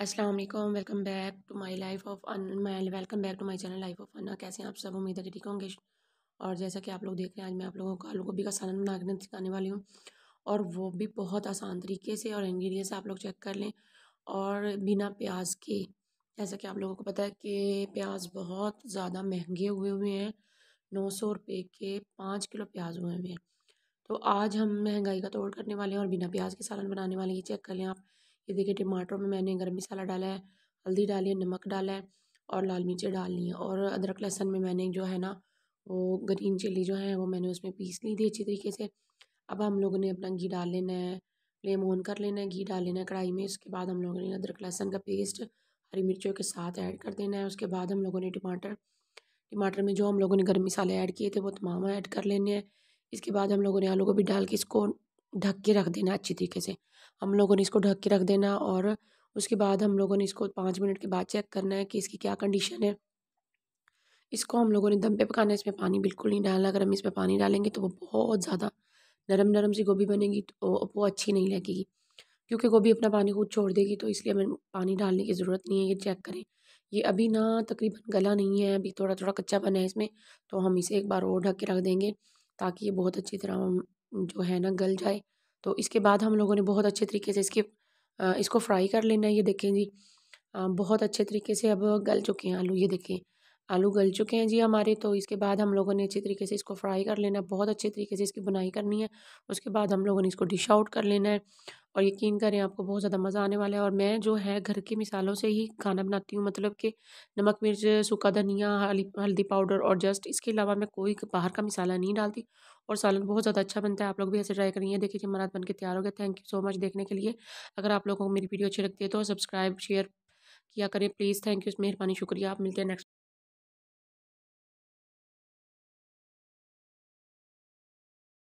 अस्सलाम वालेकुम welcome back to my life of my welcome back to my channel life of Anna कैसे हैं आप सब उम्मीद है कि ठीक होंगे और जैसा कि आप लोग देख रहे हैं आज मैं आप लोगों को आलू गोभी का सालन बनाकर सिखाने वाली हूँ और वो भी बहुत आसान तरीके से और इंग्रेडिएंट्स आप लोग चेक कर लें और बिना प्याज के जैसा कि आप लोगों को पता है कि प्याज बहुत ज़्यादा महंगे हुए हुए हैं नौ सौ रुपये के पाँच किलो प्याज हुए हुए हैं तो आज हम महंगाई का तोड़ करने वाले हैं और बिना प्याज के सालन बनाने वाले ये चेक कर लें आप ये देखिए टमाटरों में मैंने गर्म मसाला डाला है हल्दी डाली है नमक डाला है और लाल मिर्चें डालनी है और अदरक लहसन में मैंने जो है ना वो ग्रीन चिली जो है वो मैंने उसमें पीस ली थी अच्छी तरीके से अब हम लोगों ने अपना घी डाल लेना है फ्लेम ऑन कर लेना है घी डाल लेना है कढ़ाई में उसके बाद हम लोगों ने अदरक लहसन का पेस्ट हरी मिर्चों के साथ ऐड कर देना है उसके बाद हम लोगों ने टमाटर टमाटर में जो हम लोगों ने गर्म मसाले ऐड किए थे वो तमाम ऐड कर लेने हैं इसके बाद हम लोगों ने आलू को भी डाल के इसको ढक के रख देना अच्छी तरीके से हम लोगों ने इसको ढक के रख देना और उसके बाद हम लोगों ने इसको पाँच मिनट के बाद चेक करना है कि इसकी क्या कंडीशन है इसको हम लोगों ने दम पे पकाना है इसमें पानी बिल्कुल नहीं डालना अगर हम इसमें पानी डालेंगे तो वो बहुत ज़्यादा नरम नरम सी गोभी बनेगी तो वो अच्छी नहीं लगेगी क्योंकि गोभी अपना पानी खुद छोड़ देगी तो इसलिए हमें पानी डालने की ज़रूरत नहीं है ये चेक करें ये अभी ना तकरीबन गला नहीं है अभी थोड़ा थोड़ा कच्चा बना है इसमें तो हम इसे एक बार और ढक के रख देंगे ताकि ये बहुत अच्छी तरह हम जो है ना गल जाए तो इसके बाद हम लोगों ने बहुत अच्छे तरीके से इसके इसको फ्राई कर लेना है ये देखें जी बहुत अच्छे तरीके से अब गल चुके हैं आलू ये देखें आलू गल चुके हैं जी हमारे तो इसके बाद हम लोगों ने अच्छे तरीके से इसको फ्राई कर लेना है बहुत अच्छे तरीके से इसकी बुनाई करनी है उसके बाद हम लोगों ने इसको डिश आउट कर लेना है और यकीन करें आपको बहुत ज़्यादा मज़ा आने वाला है और मैं जो है घर के मिसालों से ही खाना बनाती हूँ मतलब कि नमक मिर्च सूखा धनिया हल्दी पाउडर और जस्ट इसके अलावा मैं कोई बाहर का मिसाला नहीं डालती और सालन बहुत ज़्यादा अच्छा बनता है आप लोग भी ऐसे ट्राई करिए देखिए जी हमारा बन के तैयार हो गया थैंक यू सो मच देखने के लिए अगर आप लोगों को मेरी वीडियो अच्छी लगती है तो सब्सक्राइब शेयर किया करें प्लीज़ थैंक यू मेहरबानी शुक्रिया आप मिलते हैं नेक्स्ट